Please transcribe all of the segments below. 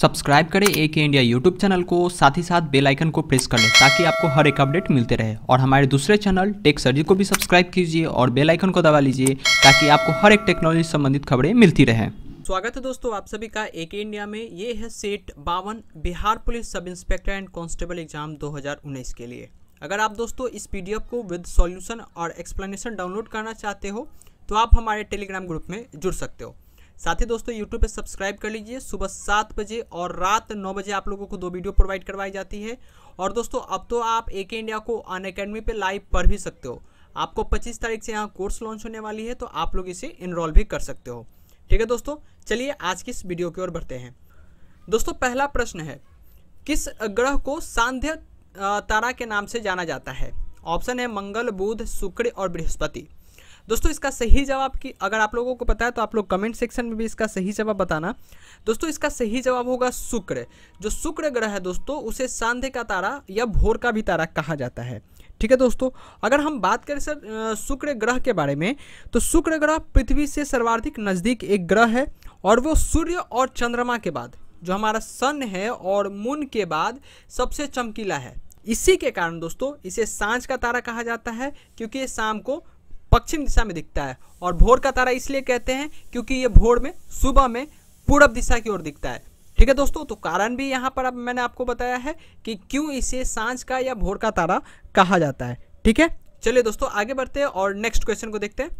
subscribe करें ए के India YouTube channel को साथ ही साथ बेल आइकन को प्रेस कर लें ताकि आपको हर एक अपडेट मिलते रहे और हमारे दूसरे चैनल टेक सर्जी को भी सब्सक्राइब कीजिए और बेल आइकन को दबा लीजिए ताकि आपको हर एक टेक्नोलॉजी संबंधित खबरें मिलती रहें स्वागत है दोस्तों आप सभी का के इंडिया में ये है सेट बावन Bihar police sub inspector and constable exam दो के लिए अगर आप दोस्तों इस पी को विद सोल्यूशन और एक्सप्लेनेशन डाउनलोड करना चाहते हो तो आप हमारे टेलीग्राम ग्रुप में जुड़ सकते हो साथ ही दोस्तों यूट्यूब पे सब्सक्राइब कर लीजिए सुबह सात बजे और रात नौ बजे आप लोगों को दो वीडियो प्रोवाइड करवाई जाती है और दोस्तों अब तो आप ए के इंडिया को अन अकेडमी पर लाइव पढ़ भी सकते हो आपको पच्चीस तारीख से यहाँ कोर्स लॉन्च होने वाली है तो आप लोग इसे इनरोल भी कर सकते हो ठीक है दोस्तों चलिए आज की इस वीडियो की ओर बढ़ते हैं दोस्तों पहला प्रश्न है किस ग्रह को सांध्य तारा के नाम से जाना जाता है ऑप्शन है मंगल बुध शुक्र और बृहस्पति दोस्तों इसका सही जवाब की अगर आप लोगों को पता है तो आप लोग कमेंट सेक्शन में भी इसका सही जवाब बताना दोस्तों इसका सही जवाब होगा शुक्र जो शुक्र ग्रह है दोस्तों उसे सांधे का तारा या भोर का भी तारा कहा जाता है ठीक है दोस्तों अगर हम बात करें सर शुक्र ग्रह के बारे में तो शुक्र ग्रह पृथ्वी से सर्वाधिक नज़दीक एक ग्रह है और वो सूर्य और चंद्रमा के बाद जो हमारा सन है और मून के बाद सबसे चमकीला है इसी के कारण दोस्तों इसे सांझ का तारा कहा जाता है क्योंकि ये शाम को पश्चिम दिशा में दिखता है और भोर का तारा इसलिए कहते हैं क्योंकि ये भोर में सुबह में पूर्व दिशा की ओर दिखता है ठीक है दोस्तों तो कारण भी यहाँ पर अब मैंने आपको बताया है कि क्यों इसे सांझ का या भोर का तारा कहा जाता है ठीक है चलिए दोस्तों आगे बढ़ते हैं और नेक्स्ट क्वेश्चन को देखते हैं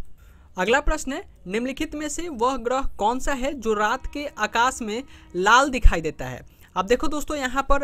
अगला प्रश्न है निम्नलिखित में से वह ग्रह कौन सा है जो रात के आकाश में लाल दिखाई देता है अब देखो दोस्तों यहाँ पर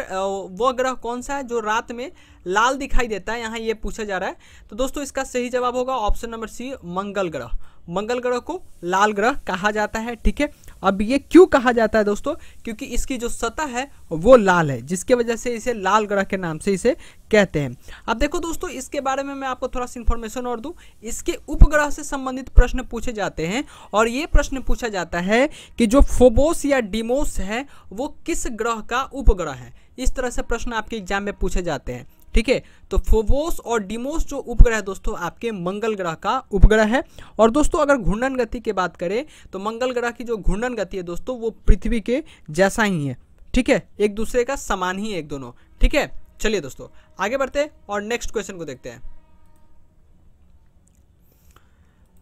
वह ग्रह कौन सा है जो रात में लाल दिखाई देता है यहाँ ये पूछा जा रहा है तो दोस्तों इसका सही जवाब होगा ऑप्शन नंबर सी मंगल ग्रह मंगल ग्रह को लाल ग्रह कहा जाता है ठीक है अब ये क्यों कहा जाता है दोस्तों क्योंकि इसकी जो सतह है वो लाल है जिसके वजह से इसे लाल ग्रह के नाम से इसे कहते हैं अब देखो दोस्तों इसके बारे में मैं आपको थोड़ा सा इन्फॉर्मेशन और दूं इसके उपग्रह से संबंधित प्रश्न पूछे जाते हैं और ये प्रश्न पूछा जाता है कि जो फोबोस या डिमोस है वो किस ग्रह का उपग्रह है इस तरह से प्रश्न आपके एग्जाम में पूछे जाते हैं ठीक है तो फोबोस और डिमोस जो उपग्रह है दोस्तों आपके मंगल ग्रह का उपग्रह है और दोस्तों अगर घूर्णन गति की बात करें तो मंगल ग्रह की जो घूर्णन गति है दोस्तों वो पृथ्वी के जैसा ही है ठीक है एक दूसरे का समान ही एक दोनों ठीक है चलिए दोस्तों आगे बढ़ते हैं और नेक्स्ट क्वेश्चन को देखते हैं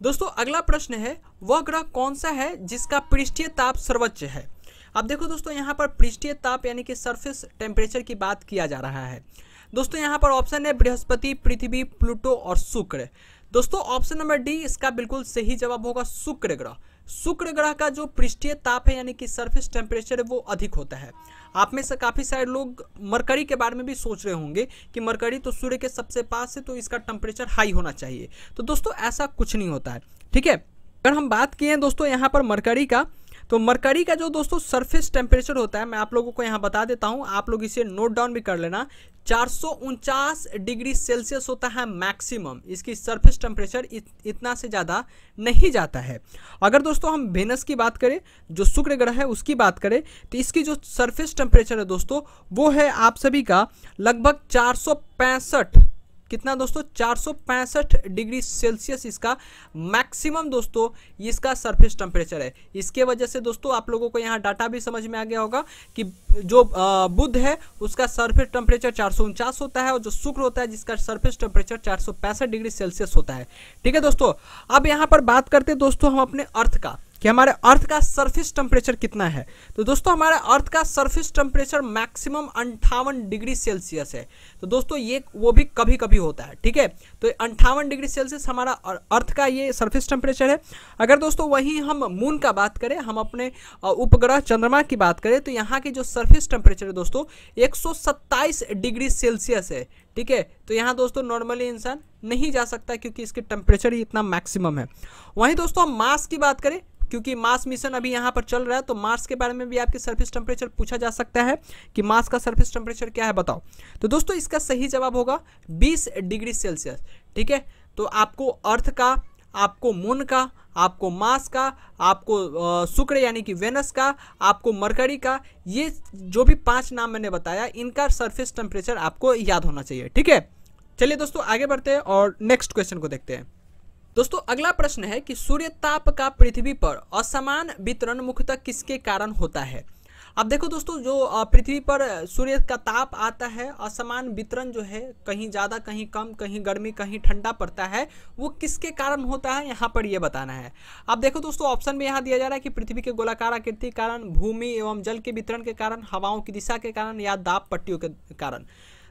दोस्तों अगला प्रश्न है वह ग्रह कौन सा है जिसका पृष्ठीय ताप सर्वोच्च है अब देखो दोस्तों यहां पर पृष्ठीय ताप यानी कि सरफेस टेम्परेचर की बात किया जा रहा है दोस्तों यहाँ पर ऑप्शन है बृहस्पति पृथ्वी प्लूटो और शुक्र दोस्तों ऑप्शन नंबर डी इसका बिल्कुल सही जवाब होगा शुक्र ग्रह शुक्र ग्रह का जो पृष्ठीय ताप है यानी कि सरफेस टेम्परेचर है वो अधिक होता है आप में से काफ़ी सारे लोग मरकरी के बारे में भी सोच रहे होंगे कि मरकरी तो सूर्य के सबसे पास है तो इसका टेम्परेचर हाई होना चाहिए तो दोस्तों ऐसा कुछ नहीं होता है ठीक है अगर हम बात किए दोस्तों यहाँ पर मरकरी का तो मरकरी का जो दोस्तों सरफेस टेम्परेचर होता है मैं आप लोगों को यहाँ बता देता हूँ आप लोग इसे नोट डाउन भी कर लेना चार डिग्री सेल्सियस होता है मैक्सिमम इसकी सरफेस टेम्परेचर इत, इतना से ज़्यादा नहीं जाता है अगर दोस्तों हम वेनस की बात करें जो शुक्र ग्रह है उसकी बात करें तो इसकी जो सरफेस टेम्परेचर है दोस्तों वो है आप सभी का लगभग चार कितना दोस्तों चार डिग्री सेल्सियस इसका मैक्सिमम दोस्तों इसका सरफेस टेम्परेचर है इसके वजह से दोस्तों आप लोगों को यहाँ डाटा भी समझ में आ गया होगा कि जो बुध है उसका सरफेस टेम्परेचर चार होता है और जो शुक्र होता है जिसका सरफेस टेम्परेचर चार डिग्री सेल्सियस होता है ठीक है दोस्तों अब यहाँ पर बात करते दोस्तों हम अपने अर्थ का कि हमारे अर्थ का सरफेस टेम्परेचर कितना है तो दोस्तों हमारे अर्थ का सरफेस टेम्परेचर मैक्सिमम अंठावन डिग्री सेल्सियस है तो दोस्तों ये वो भी कभी कभी होता है ठीक है तो अंठावन डिग्री सेल्सियस हमारा अर्थ का ये सरफेस टेम्परेचर है अगर दोस्तों वहीं हम मून का बात करें हम अपने उपग्रह चंद्रमा की बात करें तो यहाँ की जो सर्फेस टेम्परेचर है दोस्तों एक डिग्री सेल्सियस है ठीक है तो यहाँ दोस्तों नॉर्मली इंसान नहीं जा सकता क्योंकि इसके टेम्परेचर ही इतना मैक्सिमम है वहीं दोस्तों हम मास की बात करें क्योंकि मास मिशन अभी यहाँ पर चल रहा है तो मार्स के बारे में भी आपके सर्फिस टेम्परेचर पूछा जा सकता है कि मार्स का सर्फिस टेम्परेचर क्या है बताओ तो दोस्तों इसका सही जवाब होगा बीस डिग्री सेल्सियस ठीक है तो आपको अर्थ का आपको मून का आपको मास का आपको शुक्र यानी कि वेनस का आपको मरकरी का ये जो भी पांच नाम मैंने बताया इनका सरफेस टेम्परेचर आपको याद होना चाहिए ठीक है चलिए दोस्तों आगे बढ़ते हैं और नेक्स्ट क्वेश्चन को देखते हैं दोस्तों अगला प्रश्न है कि सूर्य ताप का पृथ्वी पर असमान वितरण मुख्यतः किसके कारण होता है अब देखो दोस्तों जो पृथ्वी पर सूर्य का ताप आता है असमान वितरण जो है कहीं ज़्यादा कहीं कम कहीं गर्मी कहीं ठंडा पड़ता है वो किसके कारण होता है यहाँ पर ये बताना है अब देखो दोस्तों ऑप्शन में यहाँ दिया जा रहा है कि पृथ्वी के गोलाकार आकृति कारण भूमि एवं जल के वितरण के कारण हवाओं की दिशा के कारण या दाब पट्टियों के कारण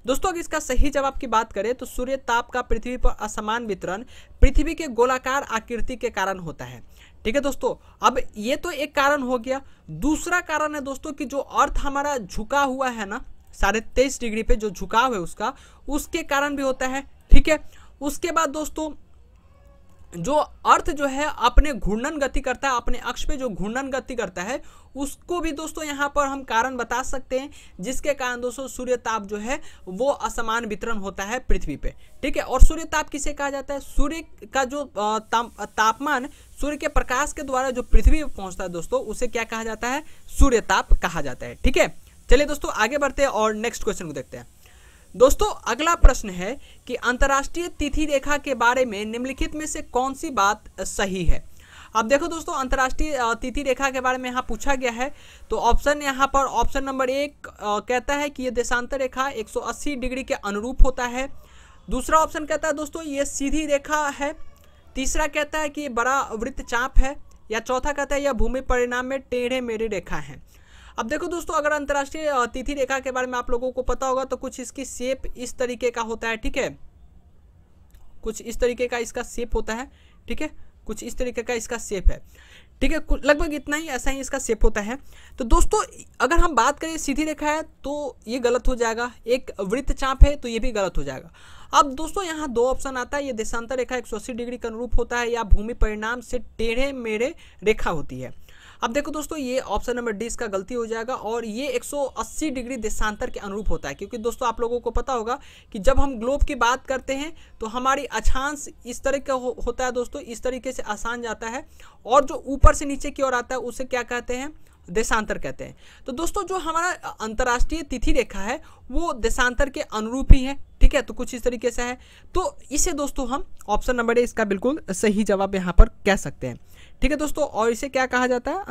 दोस्तों अगर इसका सही जवाब की बात करें तो सूर्य ताप का पृथ्वी पर असमान वितरण पृथ्वी के गोलाकार आकृति के कारण होता है ठीक है दोस्तों अब ये तो एक कारण हो गया दूसरा कारण है दोस्तों कि जो अर्थ हमारा झुका हुआ है ना साढ़े तेईस डिग्री पे जो झुकाव है उसका उसके कारण भी होता है ठीक है उसके बाद दोस्तों जो अर्थ जो है अपने घूर्णन गति करता है अपने अक्ष पे जो घूर्णन गति करता है उसको भी दोस्तों यहाँ पर हम कारण बता सकते हैं जिसके कारण दोस्तों सूर्य ताप जो है वो असमान वितरण होता है पृथ्वी पे ठीक है और सूर्य ताप किसे कहा जाता है सूर्य का जो तापमान सूर्य के प्रकाश के द्वारा जो पृथ्वी पर पहुंचता है दोस्तों उसे क्या कहा जाता है सूर्य ताप कहा जाता है ठीक है चलिए दोस्तों आगे बढ़ते हैं और नेक्स्ट क्वेश्चन को देखते हैं दोस्तों अगला प्रश्न है कि अंतर्राष्ट्रीय तिथि रेखा के बारे में निम्नलिखित में से कौन सी बात सही है अब देखो दोस्तों अंतर्राष्ट्रीय तिथि रेखा के बारे में यहाँ पूछा गया है तो ऑप्शन यहाँ पर ऑप्शन नंबर एक कहता है कि ये देशांतर रेखा 180 डिग्री के अनुरूप होता है दूसरा ऑप्शन कहता है दोस्तों ये सीधी रेखा है तीसरा कहता है कि ये बड़ा वृत्तचाप है या चौथा कहता है यह भूमि परिणाम में टेढ़े मेढ़े रेखा है अब देखो दोस्तों अगर अंतर्राष्ट्रीय तिथि रेखा के बारे में आप लोगों को पता होगा तो कुछ इसकी सेप इस तरीके का होता है ठीक है कुछ इस तरीके का इसका सेप होता है ठीक है कुछ इस तरीके का इसका सेप है ठीक है लगभग इतना ही ऐसा ही इसका सेप होता है तो दोस्तों अगर हम बात करें सीधी रेखा है तो ये गलत हो जाएगा एक वृत्त चाप है तो ये भी गलत हो जाएगा अब दोस्तों यहाँ दो ऑप्शन आता है ये देशांतर रेखा एक डिग्री के अनुरूप होता है या भूमि परिणाम से टेढ़े मेढ़े रेखा होती है अब देखो दोस्तों ये ऑप्शन नंबर डी इसका गलती हो जाएगा और ये 180 डिग्री देशांतर के अनुरूप होता है क्योंकि दोस्तों आप लोगों को पता होगा कि जब हम ग्लोब की बात करते हैं तो हमारी अछांश इस तरह का हो, होता है दोस्तों इस तरीके से आसान जाता है और जो ऊपर से नीचे की ओर आता है उसे क्या कहते हैं देशांतर कहते हैं तो दोस्तों जो हमारा अंतर्राष्ट्रीय तिथि रेखा है वो देशांतर के अनुरूप ही है ठीक है तो कुछ इस तरीके से है तो इसे दोस्तों हम ऑप्शन नंबर ए इसका बिल्कुल सही जवाब यहाँ पर कह सकते हैं ठीक है दोस्तों और इसे क्या कहा जाता है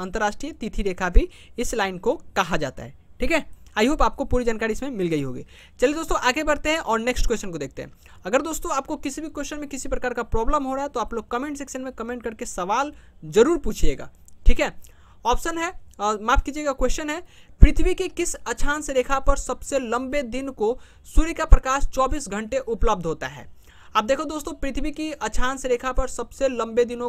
अंतर्राष्ट्रीय तिथि रेखा भी इस लाइन को कहा जाता है ठीक है आई होप आपको पूरी जानकारी इसमें मिल गई होगी चलिए दोस्तों आगे बढ़ते हैं और नेक्स्ट क्वेश्चन को देखते हैं अगर दोस्तों आपको किसी भी क्वेश्चन में किसी प्रकार का प्रॉब्लम हो रहा है तो आप लोग कमेंट सेक्शन में कमेंट करके सवाल जरूर पूछिएगा ठीक है ऑप्शन है माफ कीजिएगा क्वेश्चन है पृथ्वी के किस अक्षांश रेखा पर सबसे लंबे दिन को सूर्य का प्रकाश 24 घंटे उपलब्ध होता है अब देखो दोस्तों पृथ्वी की अक्षांश रेखा पर सबसे लंबे दिनों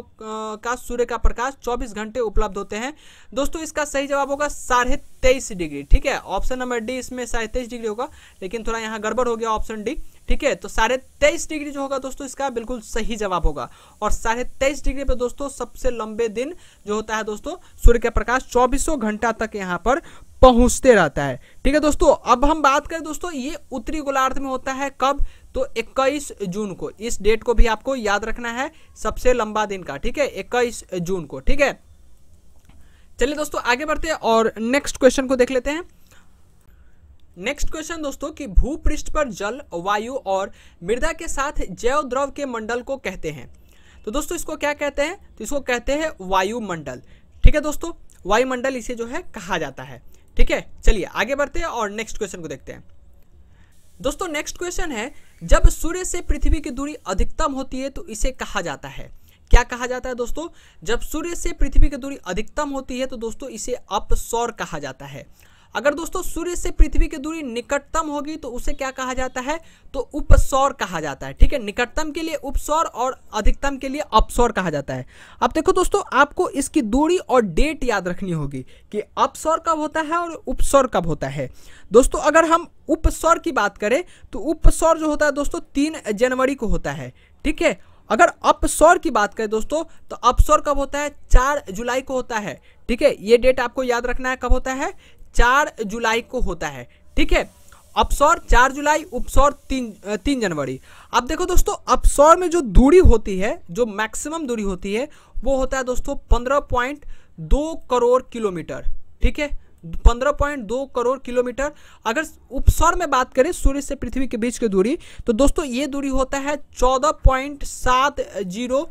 का सूर्य का प्रकाश 24 घंटे उपलब्ध होते हैं दोस्तों इसका सही जवाब होगा साढ़े तेईस डिग्री ठीक है ऑप्शन नंबर डी इसमें साढ़े तेईस डिग्री होगा लेकिन थोड़ा यहाँ गड़बड़ हो गया ऑप्शन डी ठीक है तो साढ़े तेईस डिग्री जो होगा दोस्तों इसका बिल्कुल सही जवाब होगा और साढ़े तेईस डिग्री पर दोस्तों सबसे लंबे दिन जो होता है दोस्तों सूर्य का प्रकाश चौबीसों घंटा तक यहाँ पर पहुंचते रहता है ठीक है दोस्तों अब हम बात करें दोस्तों ये उत्तरी गोलार्ध में होता है कब तो 21 जून को इस डेट को भी आपको याद रखना है सबसे लंबा दिन का ठीक है 21 जून को ठीक है चलिए दोस्तों आगे बढ़ते हैं और नेक्स्ट क्वेश्चन को देख लेते हैं नेक्स्ट क्वेश्चन दोस्तों कि भूपृष्ठ पर जल वायु और मृदा के साथ जैव द्रव के मंडल को कहते हैं तो दोस्तों इसको क्या कहते हैं तो इसको कहते हैं वायुमंडल ठीक है दोस्तों वायुमंडल इसे जो है कहा जाता है ठीक है चलिए आगे बढ़ते हैं और नेक्स्ट क्वेश्चन को देखते हैं दोस्तों नेक्स्ट क्वेश्चन है जब सूर्य से पृथ्वी की दूरी अधिकतम होती है तो इसे कहा जाता है क्या कहा जाता है दोस्तों जब सूर्य से पृथ्वी की दूरी अधिकतम होती है तो दोस्तों इसे अपसौर कहा जाता है अगर दोस्तों सूर्य से पृथ्वी की दूरी निकटतम होगी तो उसे क्या कहा जाता है तो उपसौर कहा जाता है ठीक है निकटतम के लिए उपसौर और अधिकतम के लिए अपसौर कहा जाता है अब देखो दोस्तों आपको इसकी दूरी और डेट याद रखनी होगी कि अपसौर कब होता है और उपसौर कब होता है दोस्तों अगर हम उपसौर की बात करें तो उपसौर जो होता है दोस्तों तीन जनवरी को होता है ठीक है अगर अपसौर की बात करें दोस्तों तो अपसौर कब होता है चार जुलाई को होता है ठीक है ये डेट आपको याद रखना है कब होता है चार जुलाई को होता है ठीक है अपसौर चार जुलाई उपसौर तीन तीन जनवरी अब देखो दोस्तों अपसौर में जो दूरी होती है जो मैक्सिमम दूरी होती है वो होता है दोस्तों पंद्रह पॉइंट दो करोड़ किलोमीटर ठीक है पंद्रह पॉइंट दो करोड़ किलोमीटर अगर उपसौर में बात करें सूर्य से पृथ्वी के बीच की दूरी तो दोस्तों ये दूरी होता है चौदह पॉइंट सात जीरो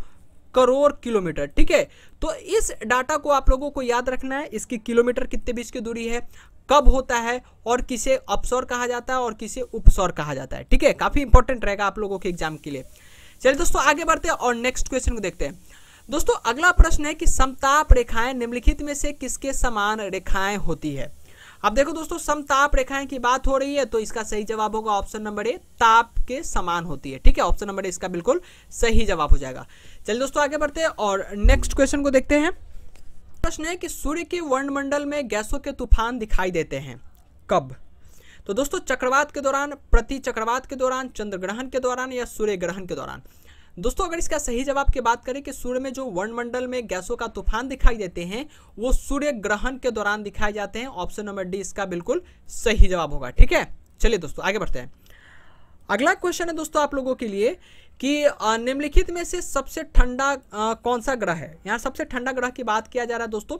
करोड़ किलोमीटर ठीक है तो इस डाटा को आप लोगों को याद रखना है इसकी किलोमीटर कितने बीच की दूरी है कब होता है और किसे अपसौर कहा जाता है और किसे उपसौर कहा जाता है ठीक है काफ़ी इंपॉर्टेंट रहेगा आप लोगों के एग्जाम के लिए चलिए दोस्तों आगे बढ़ते हैं और नेक्स्ट क्वेश्चन को देखते हैं दोस्तों अगला प्रश्न है कि समताप रेखाएं निम्नलिखित में से किसके समान रेखाएं होती है अब देखो दोस्तों समताप रेखाएं की बात हो रही है तो इसका सही जवाब होगा ऑप्शन नंबर ए ताप के समान होती है ठीक है ऑप्शन नंबर ए इसका बिल्कुल सही जवाब हो जाएगा चलिए दोस्तों आगे बढ़ते हैं और नेक्स्ट क्वेश्चन को देखते हैं प्रश्न है कि सूर्य के वर्णमंडल में गैसों के तूफान दिखाई देते हैं कब तो दोस्तों चक्रवात के दौरान प्रति चक्रवात के दौरान चंद्र ग्रहण के दौरान या सूर्य ग्रहण के दौरान दोस्तों अगर इसका सही जवाब की बात करें कि सूर्य में जो वर्णमंडल में गैसों का तूफान दिखाई देते हैं वो सूर्य ग्रहण के दौरान दिखाए जाते हैं ऑप्शन नंबर डी इसका बिल्कुल सही जवाब होगा ठीक है चलिए दोस्तों आगे बढ़ते हैं अगला क्वेश्चन है दोस्तों आप लोगों के लिए कि निम्नलिखित में से सबसे ठंडा कौन सा ग्रह है यहाँ सबसे ठंडा ग्रह की बात किया जा रहा है दोस्तों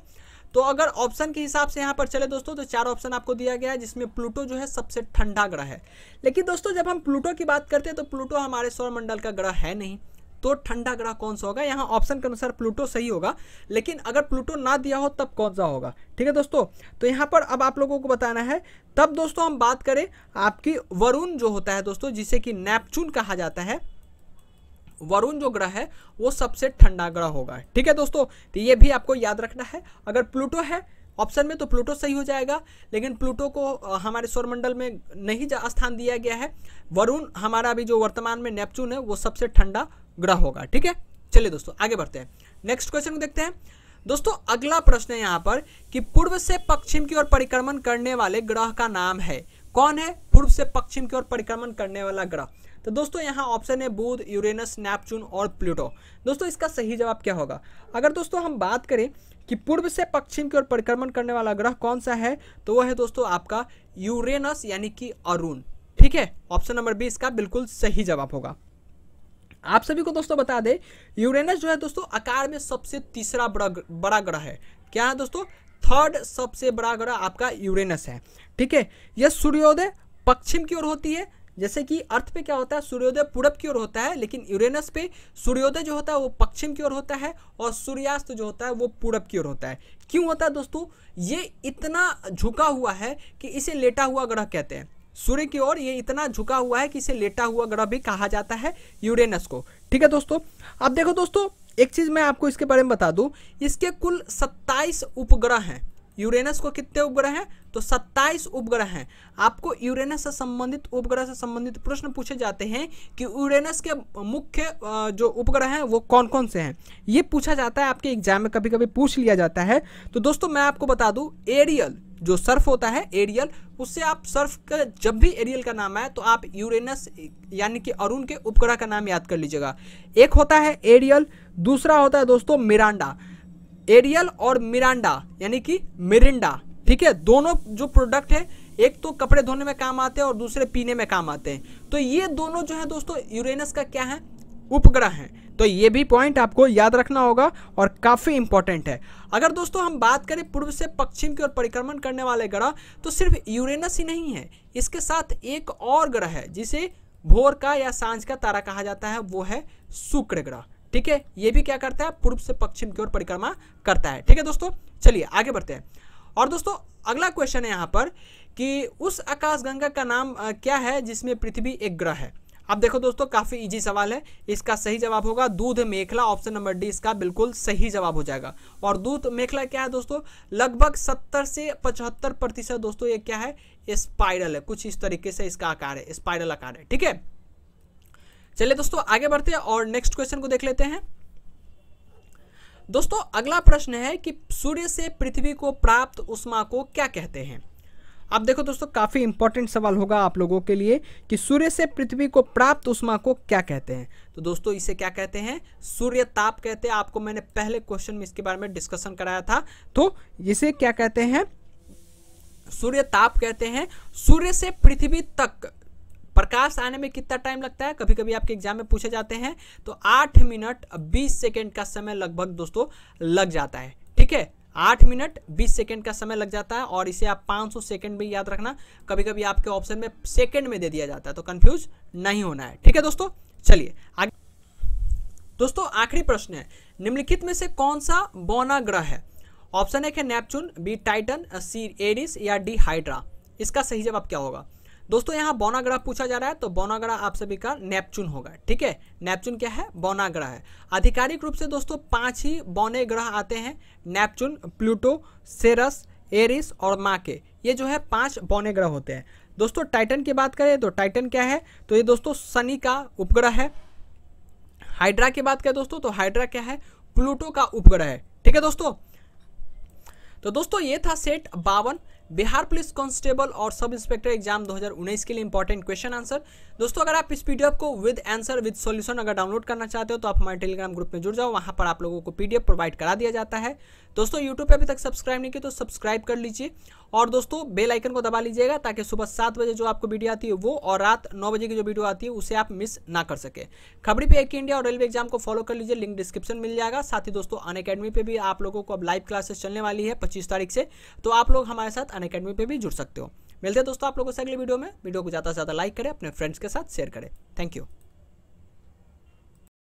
तो अगर ऑप्शन के हिसाब से यहाँ पर चले दोस्तों तो चार ऑप्शन आपको दिया गया है जिसमें प्लूटो जो है सबसे ठंडा ग्रह है लेकिन दोस्तों जब हम प्लूटो की बात करते हैं तो प्लूटो हमारे सौरमंडल का ग्रह है नहीं तो ठंडा ग्रह कौन सा होगा यहाँ ऑप्शन के अनुसार प्लूटो सही होगा लेकिन अगर प्लूटो ना दिया हो तब कौन सा होगा ठीक है दोस्तों तो यहाँ पर अब आप लोगों को बताना है तब दोस्तों हम बात करें आपकी वरुण जो होता है दोस्तों जिसे कि नेपचून कहा जाता है वरुण जो ग्रह है वो सबसे ठंडा ग्रह होगा ठीक है दोस्तों तो ये भी आपको याद रखना है अगर प्लूटो है ऑप्शन में तो प्लूटो सही हो जाएगा लेकिन प्लूटो को हमारे सौरमंडल में नहीं स्थान दिया गया है वरुण हमारा अभी जो वर्तमान में नेपचून है वो सबसे ठंडा ग्रह होगा ठीक है चलिए दोस्तों आगे बढ़ते हैं नेक्स्ट क्वेश्चन को देखते हैं दोस्तों अगला प्रश्न है यहाँ पर कि पूर्व से पश्चिम की ओर परिक्रमण करने वाले ग्रह का नाम है कौन है पूर्व से पश्चिम की ओर परिक्रमण करने वाला ग्रह तो दोस्तों यहाँ ऑप्शन है बुध यूरेनस नेपचून और प्लूटो दोस्तों इसका सही जवाब क्या होगा अगर दोस्तों हम बात करें कि पूर्व से पश्चिम की ओर परिक्रमण करने वाला ग्रह कौन सा है तो वह है दोस्तों आपका यूरेनस यानी कि अरुण ठीक है ऑप्शन नंबर बी इसका बिल्कुल सही जवाब होगा आप सभी को दोस्तों बता दें यूरेनस जो है दोस्तों आकार में सबसे तीसरा बड़ा बड़ा ग्रह है क्या है दोस्तों थर्ड सबसे बड़ा ग्रह आपका यूरेनस है ठीक है यह सूर्योदय पश्चिम की ओर होती है जैसे कि अर्थ पे क्या होता है सूर्योदय पूरब की ओर होता है लेकिन यूरेनस पे सूर्योदय जो होता है वो पश्चिम की ओर होता है और सूर्यास्त जो होता है वो पूरब की ओर होता है क्यों होता है दोस्तों ये इतना झुका हुआ है कि इसे लेटा हुआ ग्रह कहते हैं सूर्य की ओर ये इतना झुका हुआ है कि इसे लेटा हुआ ग्रह भी कहा जाता है यूरेनस को ठीक है दोस्तों अब देखो दोस्तों एक चीज़ मैं आपको इसके बारे में बता दूं इसके कुल 27 उपग्रह हैं यूरेनस को कितने उपग्रह हैं तो 27 उपग्रह हैं आपको यूरेनस से संबंधित उपग्रह से संबंधित प्रश्न पूछे जाते हैं कि यूरेनस के मुख्य जो उपग्रह हैं वो कौन कौन से हैं ये पूछा जाता है आपके एग्जाम में कभी कभी पूछ लिया जाता है तो दोस्तों मैं आपको बता दूँ एरियल जो सर्फ होता है एरियल उससे आप सर्फ का जब भी एरियल का नाम आए तो आप यूरेनस यानी कि अरुण के उपग्रह का नाम याद कर लीजिएगा एक होता है एरियल दूसरा होता है दोस्तों मिरांडा एरियल और मिरांडा यानी कि मिरिंडा ठीक है दोनों जो प्रोडक्ट है एक तो कपड़े धोने में काम आते हैं और दूसरे पीने में काम आते हैं तो ये दोनों जो है दोस्तों यूरेनस का क्या है उपग्रह है तो ये भी पॉइंट आपको याद रखना होगा और काफ़ी इंपॉर्टेंट है अगर दोस्तों हम बात करें पूर्व से पश्चिम की ओर परिक्रमण करने वाले ग्रह तो सिर्फ यूरेनस ही नहीं है इसके साथ एक और ग्रह है जिसे भोर का या सांझ का तारा कहा जाता है वो है शुक्र ग्रह ठीक है ये भी क्या करता है पूर्व से पश्चिम की ओर परिक्रमा करता है ठीक है दोस्तों चलिए आगे बढ़ते हैं और दोस्तों अगला क्वेश्चन है यहाँ पर कि उस आकाशगंगा का नाम क्या है जिसमें पृथ्वी एक ग्रह है अब देखो दोस्तों काफी इजी सवाल है इसका सही जवाब होगा दूध मेखला ऑप्शन नंबर डी इसका बिल्कुल सही जवाब हो जाएगा और दूध मेखला क्या है दोस्तों लगभग 70 से 75 प्रतिशत दोस्तों ये क्या है स्पाइरल है कुछ इस तरीके से इसका आकार है स्पाइरल आकार है ठीक है चलिए दोस्तों आगे बढ़ते हैं और नेक्स्ट क्वेश्चन को देख लेते हैं दोस्तों अगला प्रश्न है कि सूर्य से पृथ्वी को प्राप्त उष्मा को क्या कहते हैं अब देखो दोस्तों काफ़ी इंपॉर्टेंट सवाल होगा आप लोगों के लिए कि सूर्य से पृथ्वी को प्राप्त उष्मा को क्या कहते हैं तो दोस्तों इसे क्या कहते हैं सूर्य ताप कहते हैं आपको मैंने पहले क्वेश्चन में इसके बारे में डिस्कशन कराया था तो इसे क्या कहते हैं सूर्य ताप कहते हैं सूर्य से पृथ्वी तक प्रकाश आने में कितना टाइम लगता है कभी कभी आपके एग्जाम में पूछे जाते हैं तो आठ मिनट बीस सेकेंड का समय लगभग दोस्तों लग जाता है ठीक है आठ मिनट बीस सेकेंड का समय लग जाता है और इसे आप पाँच सौ सेकेंड भी याद रखना कभी कभी आपके ऑप्शन में सेकेंड में दे दिया जाता है तो कंफ्यूज नहीं होना है ठीक है दोस्तों चलिए आगे दोस्तों आखिरी प्रश्न है निम्नलिखित में से कौन सा बौना ग्रह है ऑप्शन एक है Neptune B Titan C Eris या डी हाइड्रा इसका सही जवाब क्या होगा दोस्तों यहाँ बौनाग्रह पूछा जा रहा है तो बौनाग्रह आप सभी का नेपचून होगा ठीक है नेपचून क्या है बौनाग्रह है आधिकारिक रूप से दोस्तों पांच ही बौने ग्रह आते हैं नेपचून प्लूटो सेरस एरिस और माके ये जो है पांच बौने ग्रह होते हैं दोस्तों टाइटन की बात करें तो टाइटन क्या है तो ये दोस्तों शनि का उपग्रह है हाइड्रा की बात करें दोस्तों तो हाइड्रा क्या है प्लूटो का उपग्रह है ठीक है दोस्तों तो दोस्तों ये था सेट बावन बिहार पुलिस कांस्टेबल और सब इंस्पेक्टर एग्जाम 2019 के लिए इंपॉर्टेंट क्वेश्चन आंसर दोस्तों अगर आप इस पीडीएफ को विद आंसर विद सॉल्यूशन अगर डाउनलोड करना चाहते हो तो आप हमारे टेलीग्राम ग्रुप में जुड़ जाओ वहां पर आप लोगों को पीडीएफ प्रोवाइड करा दिया जाता है दोस्तों यूट्यूब पर अभी तक सब्सक्राइब नहीं किया तो सब्सक्राइब कर लीजिए और दोस्तों बेलाइकन को दबा लीजिएगा ताकि सुबह सात बजे जो आपको वीडियो आती है वो और रात नौ बजे की जो वीडियो आती है उसे आप मिस ना कर सके खबरी पे एक इंडिया और रेलवे एग्जाम को फॉलो कर लीजिए लिंक डिस्क्रिप्शन मिल जाएगा साथ ही दोस्तों अन अकेडमी पे भी आप लोगों को अब लाइव क्लासेस चलने वाली है पच्चीस तारीख से तो आप लोग हमारे साथ अन अकेडमी पर भी जुड़ सकते हो मिलते हैं दोस्तों आप लोगों से अगले वीडियो में वीडियो को ज़्यादा से ज़्यादा लाइक करें अपने फ्रेंड्स के साथ शेयर करें थैंक यू